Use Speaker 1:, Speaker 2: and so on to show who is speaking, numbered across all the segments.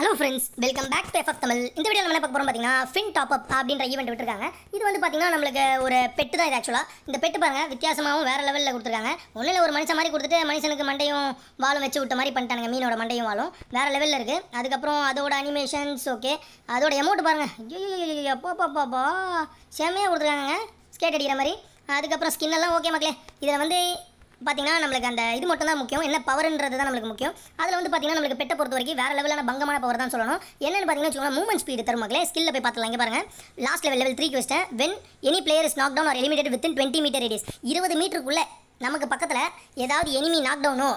Speaker 1: hello friends welcome back to FF Tamil இந்த video நம்ம என்ன பார்க்க போகிறோம் பார்த்தீங்கன்னா ஃபின் டாப் அப் அப்படின்ற ஈவெண்ட் விட்டுருக்காங்க இது வந்து பார்த்தீங்கன்னா நம்மளுக்கு ஒரு பெட்டு தான் இது ஆக்சுவலாக இந்த பெட்டு பாருங்கள் வித்தியாசமாகவும் வேறு லெவலில் கொடுத்துருக்காங்க ஒன்றில் ஒரு மனுஷன் மாதிரி கொடுத்துட்டு மனுஷனுக்கு மண்டையும் வாழும் வச்சு விட்ட மாதிரி பண்ணிட்டானுங்க மீனோட மண்டையும் வாழும் வேறு லெவலில் இருக்குது அதுக்கப்புறம் அதோட அனிமேஷன்ஸ் ஓகே அதோட எமௌண்ட் பாருங்கள் ஐயோ அப்பா செமையாக கொடுத்துருக்காங்க ஸ்கேட் அடிக்கிற மாதிரி அதுக்கப்புறம் ஸ்கின்னெல்லாம் ஓகே மக்களே இதில் வந்து பார்த்தீங்கன்னா நம்மளுக்கு அந்த இது மட்டும் தான் முக்கியம் என்ன பவர்ன்றது தான் நம்மளுக்கு முக்கியம் அதில் வந்து பார்த்தீங்கன்னா நம்மளுக்கு பெட்டை பொறுத்த வரைக்கும் வேறு லெவலான பங்கமான பவர் தான் சொல்லணும் என்னென்னு பார்த்தீங்கன்னா வச்சுக்கோங்க மூமெண்ட் ஸ்பீடு தரும் மக்களே ஸ்கில்ல போய் பார்த்துக்கலாம் இங்கே பாருங்கள் last level level three question when any player is knock down or eliminate within twenty metre radius இருபது மீட்டருக்குள்ளே நமக்கு பக்கத்தில் ஏதாவது எனிமி நாக் டவுனோ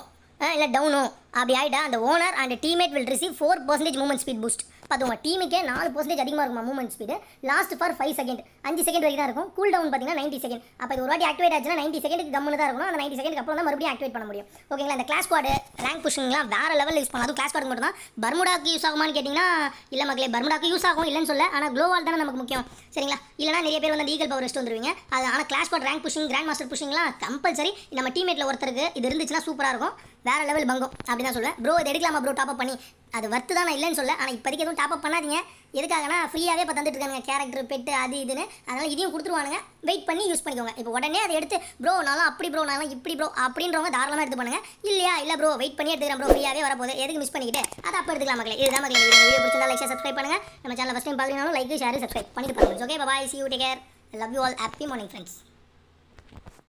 Speaker 1: இல்லை டவுனோ அப்படி ஆகிட்டா அந்த owner and teammate will receive four percentage movement speed boost பார்த்து உங்கள் டீமுக்கே நாலு பர்சன்டேஜ் அதிகமாக இருக்குமா movement speed last for five second அஞ்சு செகண்ட் வரைக்கும் தான் இருக்கும் கூல் டவுன் பார்த்தீங்கன்னா நைன்டி செகண்ட் அப்போ இது ஒரு வாட்டி ஆக்டிவேட் ஆச்சுன்னா நைன்டி செகண்ட் கம்மு தான் இருக்கும் அந்த நைன்டி செகண்ட் அப்புறம் தான் மறுபடியும் ஆக்டிவேட் பண்ண முடியும் ஓகேங்களா அந்த கிளாஸ் குவாட் ரேங்க் புஷிங்லாம் வேறு லெவலில் யூஸ் பண்ணலாம் அதுவும் கிளாஸ் குவாட் மட்டும் தான் பர்முடாக்கு யூஸ் ஆகுமான்னு கேட்டிங்கன்னா இல்லை மக்களே பர்முடாக்கு யூஸ் ஆகும் இல்லைன்னு சொல்ல ஆனால் க்ளோவால் தானே நமக்கு முக்கியம் சரிங்களா இல்லைனா நிறைய பேர் வந்து ஈகல் பவர் ரெஸ்ட் வந்துருவீங்க அது ஆனால் clash squad rank pushing grand master புஷிங்லாம் கம்பல்சரி நம்ம டீமேட்டில் ஒருத்தருக்கு இது இருந்துச்சுன்னா சூப்பராக இருக்கும் வேறு லெவல் பங்கம் அப்படி அப்படி தான் சொல்லுவேன் ப்ரோ இது எடுக்கலாமா ப்ரோ டாப் அப் பண்ணி அது வர்த்து தான் நான் இல்லைன்னு சொல்ல ஆனால் இப்போதைக்கு எதுவும் டாப் அப் பண்ணாதீங்க எதுக்காகனா ஃப்ரீயாகவே இப்போ தந்துட்டு கேரக்டர் பெட்டு அது இதுன்னு அதனால் இதையும் கொடுத்துருவானுங்க வெயிட் பண்ணி யூஸ் பண்ணிக்கோங்க இப்போ உடனே அதை எடுத்து ப்ரோ நான் அப்படி ப்ரோ நான் இப்படி ப்ரோ அப்படின்றவங்க தாராளமாக எடுத்து பண்ணுங்க இல்லையா இல்லை ப்ரோ வெயிட் பண்ணி எடுத்துக்கிறேன் ப்ரோ ஃப்ரீயாகவே வரப்போது எதுக்கு மிஸ் பண்ணிக்கிட்டு அதை அப்போ எடுத்துக்கலாம் மக்களே இதுதான் மக்களே வீடியோ பிடிச்சிருந்தா லைக் சப்ஸ்கிரைப் பண்ணுங்க நம்ம சேனல் ஃபஸ்ட் டைம் பார்த்தீங்கன்னாலும் லைக் ஷேர் சப்ஸ்கிரைப் பண்ணிட்டு பாருங்க okay bye see you take care love you all happy morning friends